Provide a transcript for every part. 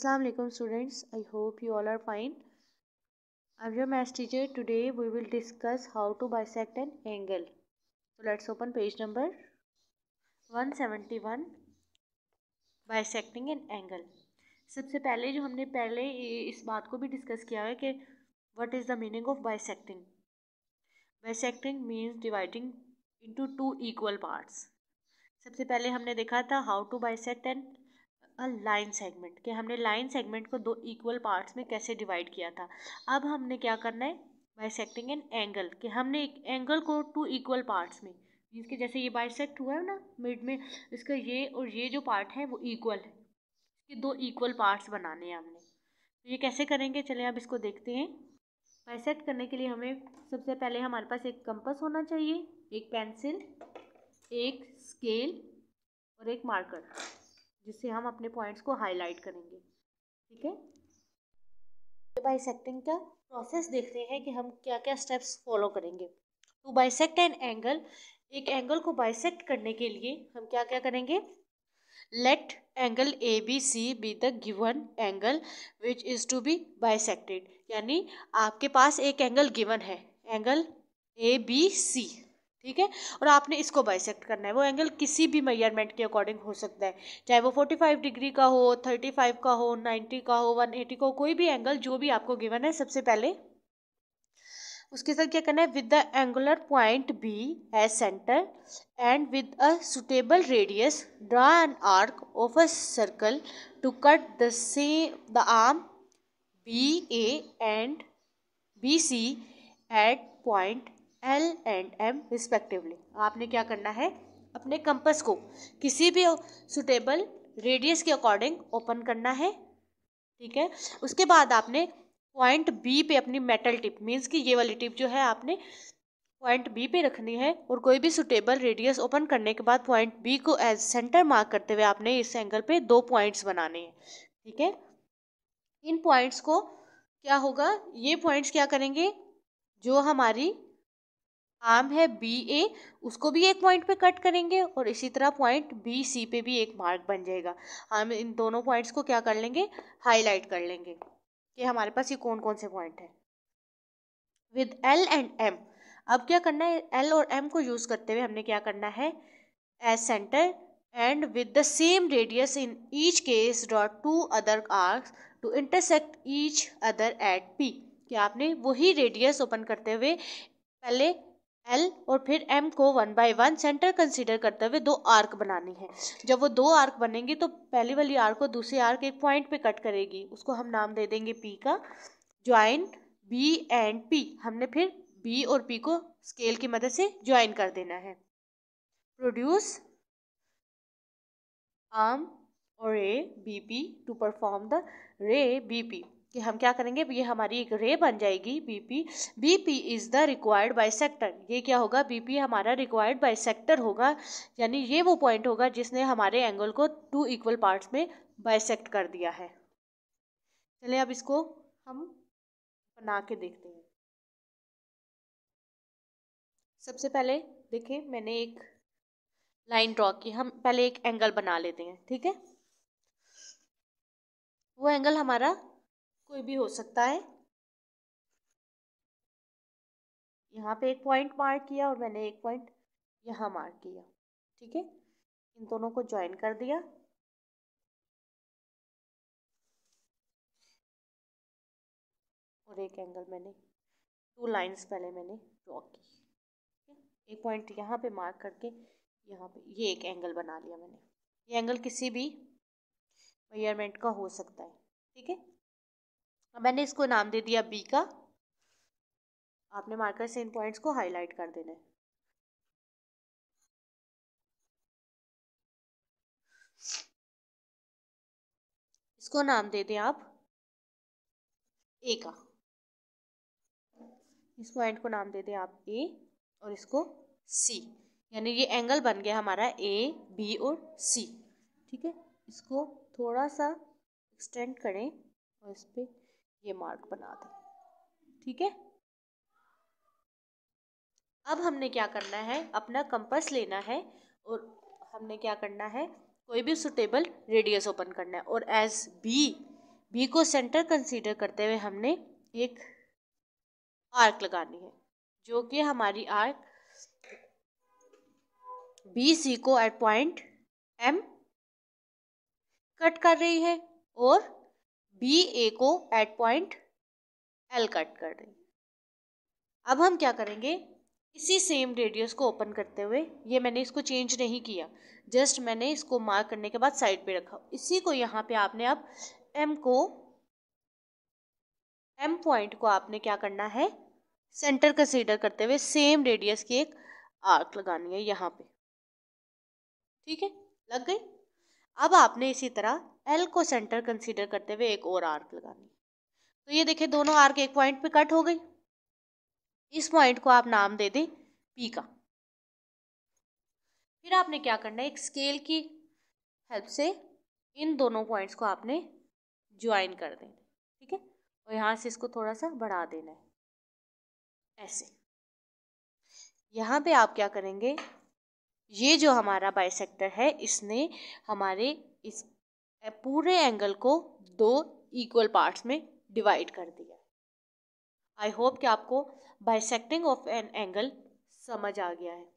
Assalamu alaikum students I hope you all are fine I'm your math teacher today we will discuss how to bisect an angle so let's open page number 171 bisecting an angle सबसे पहले जो हमने पहले इस बात को भी discuss किया है कि what is the meaning of bisecting bisecting means dividing into two equal parts सबसे पहले हमने देखा था how to bisect and a line segment कि हमने लाइन सेगमेंट को दो इक्वल पार्ट्स में कैसे डिवाइड किया था अब हमने क्या करना है सेक्टिंग एन एंगल कि हमने एक एंगल को टू इक्वल पार्ट्स में मीन्स के जैसे ये सेक्ट हुआ है ना मिड में इसका ये और ये जो पार्ट है वो इक्वल है इसके दो इक्वल पार्ट्स बनाने हैं हमने तो ये कैसे करेंगे चले अब इसको देखते हैं बाइसेकट करने के लिए हमें सबसे पहले हमारे पास एक कंपस होना चाहिए एक पेंसिल एक स्केल और एक मार्कर जिससे हम अपने पॉइंट्स को हाईलाइट करेंगे ठीक है तो सेक्टिंग का प्रोसेस देखते हैं कि हम क्या क्या स्टेप्स फॉलो करेंगे टू बाइसेक्ट एन एंगल एक एंगल को बाइसेक्ट करने के लिए हम क्या क्या करेंगे let angle let angle ABC be the given angle which is to be bisected यानी आपके पास एक एंगल गिवन है एंगल ए बी सी ठीक है और आपने इसको बाइसेक्ट करना है वो एंगल किसी भी मेजरमेंट के अकॉर्डिंग हो सकता है चाहे वो 45 डिग्री का हो 35 का हो 90 का हो 180 का हो कोई भी एंगल जो भी आपको गिवन है सबसे पहले उसके साथ क्या करना है with the angular point B a centre and with a suitable radius draw an arc of a circle to cut the say the arm B A and B C at point L and M respectively आपने क्या करना है अपने compass को किसी भी suitable radius के according open करना है ठीक है उसके बाद आपने पॉइंट बी पे अपनी मेटल टिप मींस कि ये वाली टिप जो है आपने पॉइंट बी पे रखनी है और कोई भी सुटेबल रेडियस ओपन करने के बाद पॉइंट बी को एज सेंटर मार्क करते हुए आपने इस एंगल पे दो पॉइंट्स बनाने हैं ठीक है इन पॉइंट्स को क्या होगा ये पॉइंट्स क्या करेंगे जो हमारी आम है बी ए उसको भी एक पॉइंट पे कट करेंगे और इसी तरह पॉइंट बी सी पे भी एक मार्क बन जाएगा हम इन दोनों पॉइंट्स को क्या कर लेंगे हाईलाइट कर लेंगे कि हमारे पास ये कौन कौन से पॉइंट हैं विद एल एंड एम अब क्या करना है एल और एम को यूज़ करते हुए हमने क्या करना है as centre and with the same radius in each case draw two other arcs to intersect each other at P कि आपने वही रेडियस ओपन करते हुए पहले एल और फिर एम को one by one centre consider करते हुए दो आर्क बनानी है जब वो दो आर्क बनेंगे तो पहली वाली आर्क को दूसरी आर्क एक पॉइंट पे कट करेगी उसको हम नाम दे देंगे पी का ज्वाइन बी एंड पी हमने फिर बी और पी को स्केल की मदद से ज्वाइन कर देना है प्रोड्यूस आर्म और ray B P to perform the ray B P कि हम क्या करेंगे ये हमारी एक रे बन जाएगी BP BP is the required bisector ये क्या होगा बीपी हमारा रिक्वायर्ड बाई सेक्टर होगा यानी ये वो पॉइंट होगा जिसने हमारे एंगल को टू इक्वल पार्ट्स में बाइसेक्ट कर दिया है चले अब इसको हम बना के देखते हैं सबसे पहले देखिए मैंने एक लाइन ड्रॉ की हम पहले एक एंगल बना लेते हैं ठीक है वो एंगल हमारा कोई भी हो सकता है यहाँ पे एक पॉइंट मार्क किया और मैंने एक पॉइंट यहाँ मार्क किया ठीक है इन दोनों को ज्वाइन कर दिया और एक एंगल मैंने टू लाइंस पहले मैंने ड्रॉ की एक पॉइंट यहाँ पे मार्क करके यहाँ पे ये एक एंगल बना लिया मैंने ये एंगल किसी भी मेजरमेंट का हो सकता है ठीक है मैंने इसको नाम दे दिया बी का आपने मार्कर से इन पॉइंट्स को हाईलाइट कर देना है इसको नाम दे दें आप ए का इस पॉइंट को नाम दे दें आप ए और इसको सी यानी ये एंगल बन गया हमारा ए बी और सी ठीक है इसको थोड़ा सा एक्सटेंड करें और इस पर ये मार्क बना दें ठीक है अब हमने क्या करना है अपना कंपस लेना है और हमने क्या करना है कोई भी सुटेबल रेडियस ओपन करना है और एज बी बी को सेंटर कंसीडर करते हुए हमने एक आर्क लगानी है जो कि हमारी आर्क बी सी को एट पॉइंट एम कट कर रही है और बी ए को एट पॉइंट एल कट कर देंगे अब हम क्या करेंगे इसी सेम रेडियस को ओपन करते हुए ये मैंने इसको चेंज नहीं किया जस्ट मैंने इसको मार्क करने के बाद साइड पे रखा इसी को यहाँ पे आपने अब एम को एम पॉइंट को आपने क्या करना है सेंटर कंसीडर करते हुए सेम रेडियस की एक आर्क लगानी है यहाँ पे ठीक है लग गई अब आपने इसी तरह एल को सेंटर कंसीडर करते हुए एक और आर्क लगानी है तो ये देखिए दोनों आर्क एक पॉइंट पे कट हो गई इस पॉइंट को आप नाम दे दें पी का फिर आपने क्या करना है एक स्केल की हेल्प से इन दोनों पॉइंट्स को आपने ज्वाइन कर देना ठीक है और यहाँ से इसको थोड़ा सा बढ़ा देना है ऐसे यहाँ पे आप क्या करेंगे ये जो हमारा बाइसेक्टर है इसने हमारे इस पूरे एंगल को दो इक्वल पार्ट्स में डिवाइड कर दिया आई होप कि आपको बाइसेक्टिंग ऑफ एन एंगल समझ आ गया है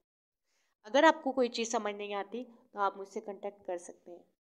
अगर आपको कोई चीज़ समझ नहीं आती तो आप मुझसे कंटेक्ट कर सकते हैं